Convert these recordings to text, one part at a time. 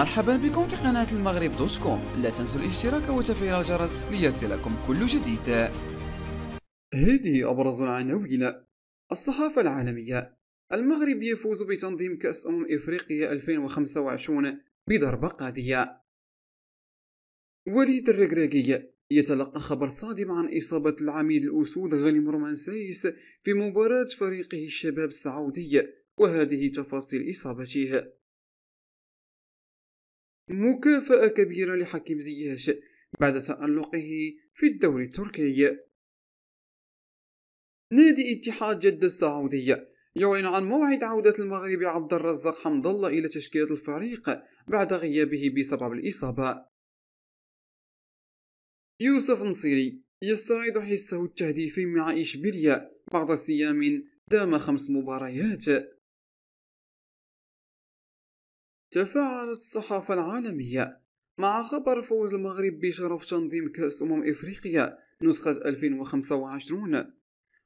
مرحبا بكم في قناة المغرب دوت كوم لا تنسوا الاشتراك وتفعيل الجرس ليصلكم كل جديد هذه أبرز العناوين الصحافة العالمية المغرب يفوز بتنظيم كأس أمم إفريقيا 2025 بضربة قاضية وليد الركراكي يتلقى خبر صادم عن إصابة العميد الأسود غني مرمان سايس في مباراة فريقه الشباب السعودي وهذه تفاصيل إصابته مكافأة كبيرة لحكيم زياش بعد تألقه في الدوري التركي نادي اتحاد جدة السعودية يعلن عن موعد عودة المغربي عبد الرزاق حمد الله إلى تشكيلة الفريق بعد غيابه بسبب الإصابة يوسف نصيري يستعيد حسه التهديفي مع إشبيليا بعد صيام دام خمس مباريات تفاعلت الصحافة العالمية مع خبر فوز المغرب بشرف تنظيم كأس أمم إفريقيا نسخة 2025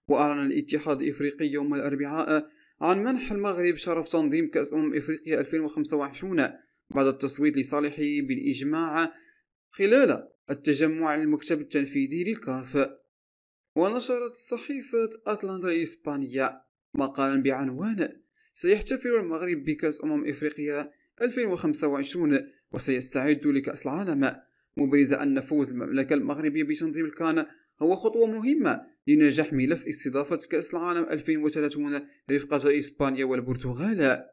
وأعلن الاتحاد الإفريقي يوم الأربعاء عن منح المغرب شرف تنظيم كأس أمم إفريقيا 2025 بعد التصويت لصالحه بالإجماع خلال التجمع المكتب التنفيذي للكاف ونشرت صحيفة أتلانتا الإسبانية مقالا بعنوان سيحتفل المغرب بكأس أمم إفريقيا 2025 وسيستعد لكأس العالم مبرز أن فوز المملكة المغربية بتنظيم الكان هو خطوة مهمة لنجاح ملف استضافة كأس العالم 2030 رفقة إسبانيا والبرتغال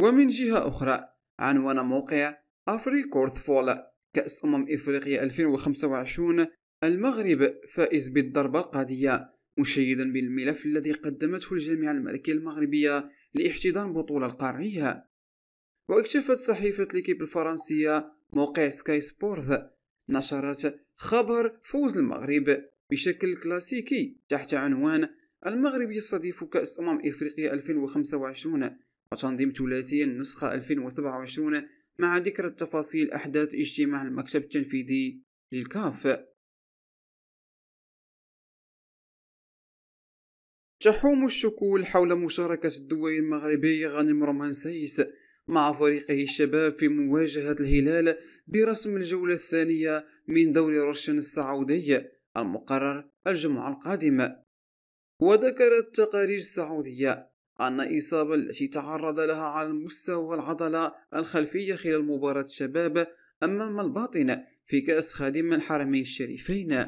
ومن جهة أخرى عنوان موقع كورث فول كأس أمم إفريقيا 2025 المغرب فائز بالضربة القاضية مشيدا بالملف الذي قدمته الجامعة الملكية المغربية لاحتضان بطولة القارية واكشفت صحيفة ليكيب الفرنسية موقع سكاي سبورت نشرت خبر فوز المغرب بشكل كلاسيكي تحت عنوان المغرب يستضيف كأس أمم إفريقيا 2025 وتنظيم ثلاثي النسخة 2027 مع ذكر التفاصيل أحداث اجتماع المكتب التنفيذي للكاف تحوم الشكول حول مشاركة الدول المغربية غانم رومان سيس مع فريقه الشباب في مواجهة الهلال برسم الجولة الثانية من دوري رشن السعودي المقرر الجمعة القادمة وذكرت تقارير السعودية أن الإصابة التي تعرض لها على المستوى العضلة الخلفية خلال مباراة الشباب أمام الباطنة في كأس خادم الحرمين الشريفين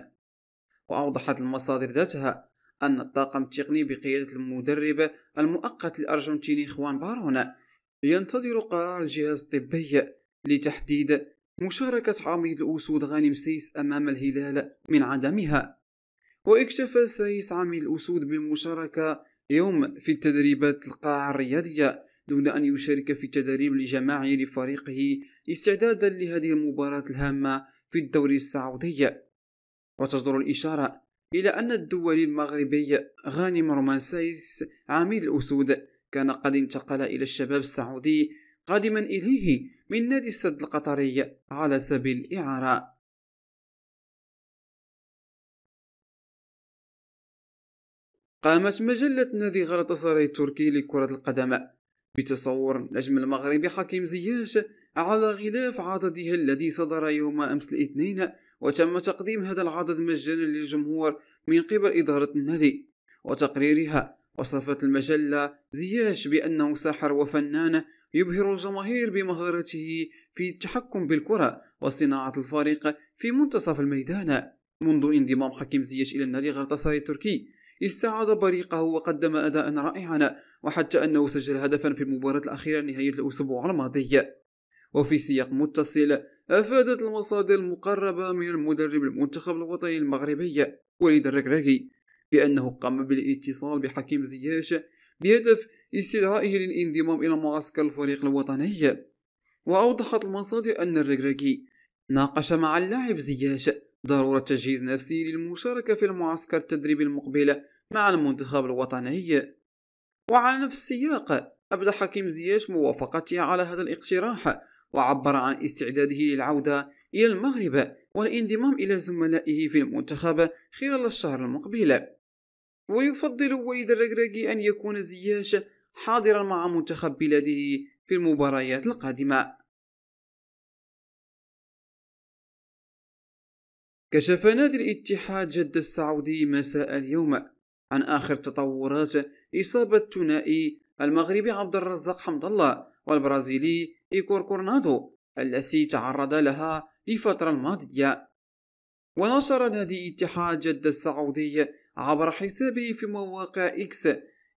وأوضحت المصادر ذاتها أن الطاقم التقني بقيادة المدرب المؤقت الأرجنتيني خوان بارونا ينتظر قرار الجهاز الطبي لتحديد مشاركة عميد الأسود غانم سيس أمام الهلال من عدمها واكتفى سيس عميد الأسود بالمشاركة يوم في التدريبات القاعة الرياضية دون أن يشارك في تدريب الجماعي لفريقه استعدادا لهذه المباراة الهامة في الدوري السعودي وتصدر الإشارة إلى أن الدولي المغربي غانم رومان سايس عميد الأسود كان قد انتقل إلى الشباب السعودي قادما إليه من نادي السد القطري على سبيل الإعارة قامت مجلة نادي غلطسري التركي لكرة القدم بتصور نجم المغرب حكيم زياش على غلاف عددها الذي صدر يوم أمس الاثنين وتم تقديم هذا العدد مجانا للجمهور من قبل إدارة النادي وتقريرها وصفت المجلة زياش بأنه ساحر وفنان يبهر الجماهير بمهارته في التحكم بالكرة وصناعة الفريق في منتصف الميدان منذ انضمام حكيم زياش إلى النادي غلطسراي التركي استعاد بريقه وقدم أداء رائعا وحتى أنه سجل هدفا في المباراة الأخيرة نهاية الأسبوع الماضي وفي سياق متصل أفادت المصادر المقربة من المدرب المنتخب الوطني المغربي وليد الركراكي بأنه قام بالاتصال بحكيم زياش بهدف استدعائه للانضمام إلى معسكر الفريق الوطني وأوضحت المصادر أن الرجراجي ناقش مع اللاعب زياش ضرورة تجهيز نفسي للمشاركة في المعسكر التدريبي المقبل مع المنتخب الوطني وعلى نفس السياق أبدى حكيم زياش موافقته على هذا الاقتراح وعبر عن استعداده للعودة إلى المغرب والانضمام إلى زملائه في المنتخب خلال الشهر المقبل ويفضل وليد الركراكي أن يكون زياش حاضرا مع منتخب بلاده في المباريات القادمة كشف نادي الاتحاد جدة السعودي مساء اليوم عن آخر تطورات إصابة ثنائي المغربي عبد الرزاق حمد الله والبرازيلي إيكور كورنادو التي تعرض لها لفترة ماضية ونشر نادي اتحاد جدة السعودي عبر حسابه في مواقع إكس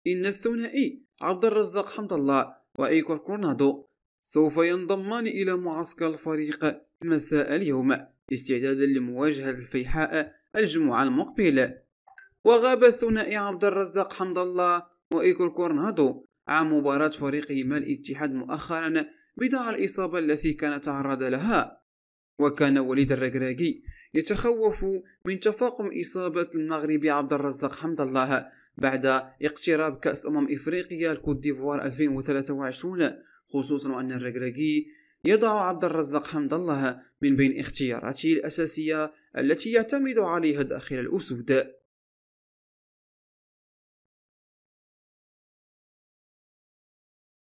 إن الثنائي عبد الرزاق حمد الله وإيكور كورنادو سوف ينضمان إلى معسكر الفريق مساء اليوم استعدادا لمواجهة الفيحاء الجمعة المقبلة وغاب الثنائي عبد الرزاق حمد الله وإيكور كورنادو عن مباراة فريقهما الاتحاد مؤخرا بدع الإصابة التي كان تعرض لها وكان وليد الركراكي يتخوف من تفاقم إصابة المغربي عبد الرزاق حمد الله بعد اقتراب كأس أمم إفريقيا الكوت ديفوار 2023 خصوصا أن الركراكي يضع عبد الرزاق حمد الله من بين اختياراته الأساسية التي يعتمد عليها داخل الأسود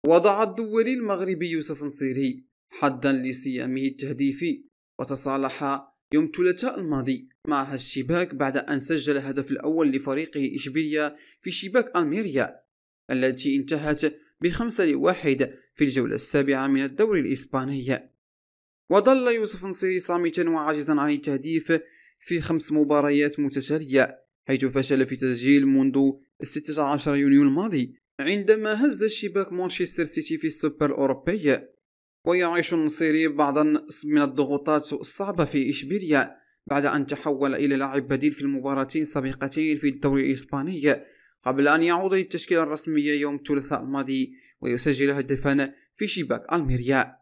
وضع الدولي المغربي يوسف نصيري حدا لصيامه التهديفي وتصالح يوم الثلاثاء الماضي مع الشباك بعد أن سجل الهدف الأول لفريقه إشبيليا في شباك ألميريا التي انتهت بخمسة لواحد في الجولة السابعة من الدوري الإسباني وظل يوسف نصيري صامتا وعاجزا عن التهديف في خمس مباريات متتالية حيث فشل في تسجيل منذ 16 يونيو الماضي عندما هز الشباك مانشستر سيتي في السوبر الأوروبي ويعيش النصيري بعضا من الضغوطات الصعبة في إشبيليا بعد أن تحول إلى لاعب بديل في المباراتين السابقتين في الدوري الإسباني قبل أن يعود للتشكيلة الرسمية يوم الثلاثاء الماضي ويسجل هدفا في شباك ألميريا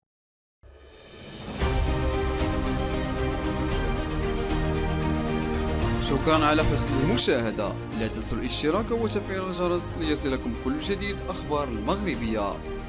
شكرا على حسن المشاهدة لا تنسوا الاشتراك وتفعيل الجرس ليصلكم كل جديد أخبار المغربية